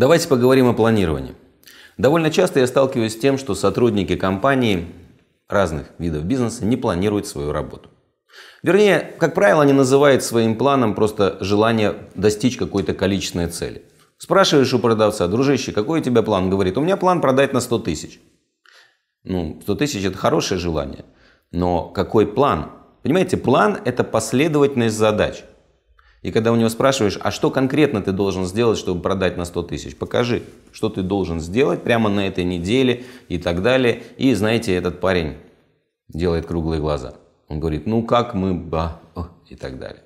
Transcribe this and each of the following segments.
Давайте поговорим о планировании. Довольно часто я сталкиваюсь с тем, что сотрудники компании разных видов бизнеса не планируют свою работу. Вернее, как правило, они называют своим планом просто желание достичь какой-то количественной цели. Спрашиваешь у продавца, дружище, какой у тебя план? говорит, у меня план продать на 100 тысяч. Ну, 100 тысяч это хорошее желание, но какой план? Понимаете, план это последовательность задач. И когда у него спрашиваешь, а что конкретно ты должен сделать, чтобы продать на 100 тысяч, покажи, что ты должен сделать прямо на этой неделе и так далее. И знаете, этот парень делает круглые глаза. Он говорит, ну как мы, ба, и так далее.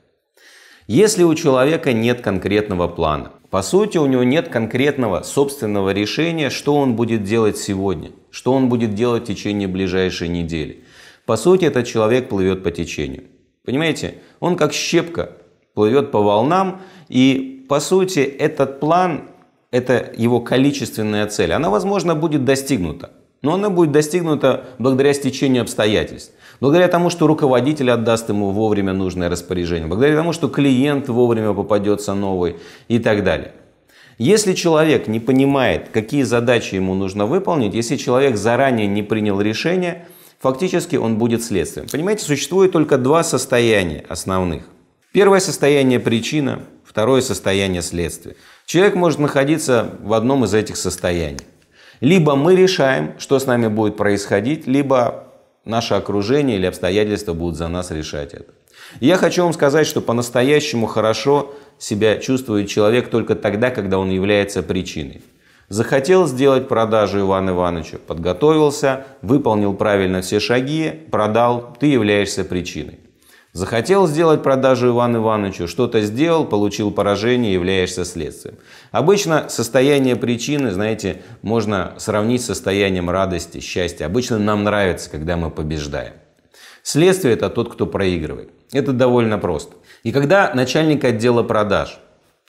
Если у человека нет конкретного плана, по сути у него нет конкретного собственного решения, что он будет делать сегодня, что он будет делать в течение ближайшей недели. По сути этот человек плывет по течению. Понимаете, он как щепка плывет по волнам. И, по сути, этот план – это его количественная цель. Она, возможно, будет достигнута. Но она будет достигнута благодаря стечению обстоятельств. Благодаря тому, что руководитель отдаст ему вовремя нужное распоряжение. Благодаря тому, что клиент вовремя попадется новый и так далее. Если человек не понимает, какие задачи ему нужно выполнить, если человек заранее не принял решение, фактически он будет следствием. Понимаете, существует только два состояния основных. Первое состояние – причина, второе состояние – следствие. Человек может находиться в одном из этих состояний. Либо мы решаем, что с нами будет происходить, либо наше окружение или обстоятельства будут за нас решать это. я хочу вам сказать, что по-настоящему хорошо себя чувствует человек только тогда, когда он является причиной. Захотел сделать продажу Ивана Ивановича, подготовился, выполнил правильно все шаги, продал, ты являешься причиной. Захотел сделать продажу Ивану Ивановичу, что-то сделал, получил поражение, являешься следствием. Обычно состояние причины, знаете, можно сравнить с состоянием радости, счастья. Обычно нам нравится, когда мы побеждаем. Следствие – это тот, кто проигрывает. Это довольно просто. И когда начальник отдела продаж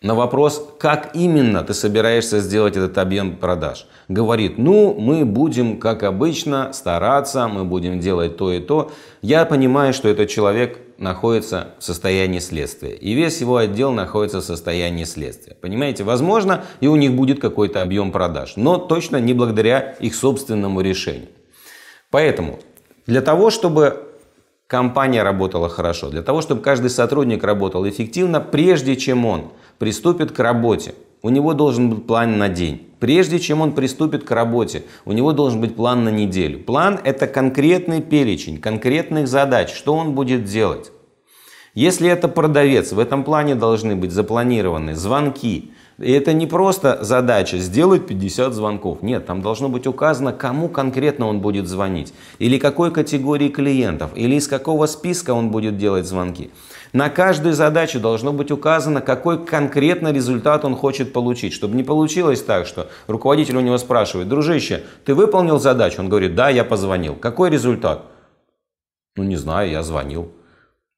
на вопрос, как именно ты собираешься сделать этот объем продаж, говорит, ну, мы будем, как обычно, стараться, мы будем делать то и то, я понимаю, что этот человек находится в состоянии следствия, и весь его отдел находится в состоянии следствия. Понимаете, возможно, и у них будет какой-то объем продаж, но точно не благодаря их собственному решению. Поэтому для того, чтобы компания работала хорошо, для того, чтобы каждый сотрудник работал эффективно, прежде чем он приступит к работе, у него должен быть план на день. Прежде чем он приступит к работе, у него должен быть план на неделю. План – это конкретный перечень, конкретных задач, что он будет делать. Если это продавец, в этом плане должны быть запланированы звонки. И это не просто задача сделать 50 звонков. Нет, там должно быть указано, кому конкретно он будет звонить, или какой категории клиентов, или из какого списка он будет делать звонки. На каждую задачу должно быть указано, какой конкретно результат он хочет получить, чтобы не получилось так, что руководитель у него спрашивает, дружище, ты выполнил задачу? Он говорит, да, я позвонил. Какой результат? Ну, не знаю, я звонил.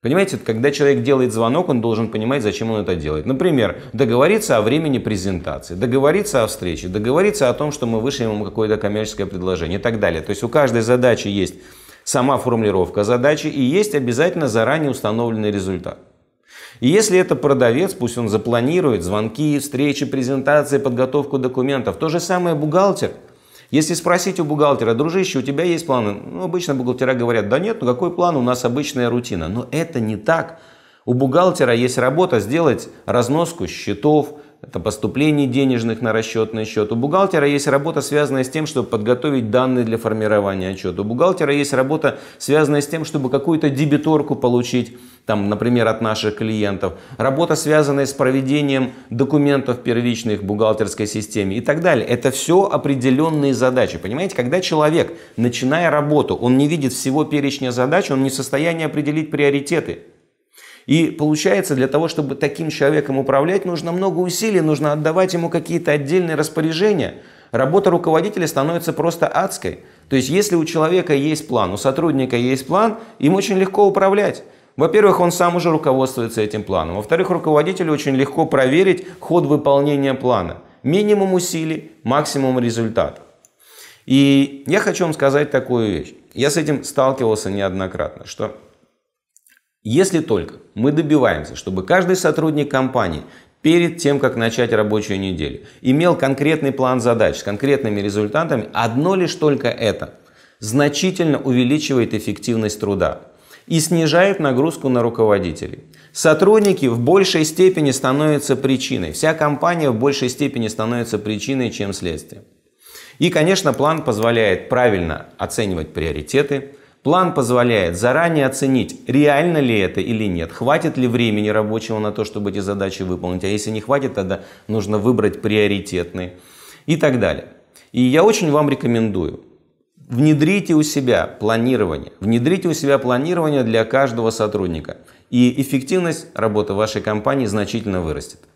Понимаете, когда человек делает звонок, он должен понимать, зачем он это делает. Например, договориться о времени презентации, договориться о встрече, договориться о том, что мы вышли ему какое-то коммерческое предложение и так далее. То есть у каждой задачи есть сама формулировка задачи и есть обязательно заранее установленный результат. И если это продавец, пусть он запланирует звонки, встречи, презентации, подготовку документов. То же самое бухгалтер. Если спросить у бухгалтера, дружище, у тебя есть планы? Ну, обычно бухгалтера говорят, да нет, ну какой план, у нас обычная рутина. Но это не так. У бухгалтера есть работа сделать разноску счетов, это поступление денежных на расчетный счет. У бухгалтера есть работа, связанная с тем, чтобы подготовить данные для формирования отчета. У бухгалтера есть работа, связанная с тем, чтобы какую-то дебиторку получить, там, например, от наших клиентов. Работа, связанная с проведением документов первичных в бухгалтерской системе и так далее. Это все определенные задачи. Понимаете, когда человек, начиная работу, он не видит всего перечня задач, он не в состоянии определить приоритеты. И получается, для того, чтобы таким человеком управлять, нужно много усилий, нужно отдавать ему какие-то отдельные распоряжения. Работа руководителя становится просто адской. То есть, если у человека есть план, у сотрудника есть план, им очень легко управлять. Во-первых, он сам уже руководствуется этим планом. Во-вторых, руководителю очень легко проверить ход выполнения плана. Минимум усилий, максимум результата. И я хочу вам сказать такую вещь. Я с этим сталкивался неоднократно, что если только мы добиваемся, чтобы каждый сотрудник компании перед тем, как начать рабочую неделю, имел конкретный план задач с конкретными результатами, одно лишь только это значительно увеличивает эффективность труда и снижает нагрузку на руководителей. Сотрудники в большей степени становятся причиной, вся компания в большей степени становится причиной, чем следствием. И, конечно, план позволяет правильно оценивать приоритеты, План позволяет заранее оценить, реально ли это или нет, хватит ли времени рабочего на то, чтобы эти задачи выполнить, а если не хватит, тогда нужно выбрать приоритетные и так далее. И я очень вам рекомендую, внедрите у себя планирование, внедрите у себя планирование для каждого сотрудника, и эффективность работы вашей компании значительно вырастет.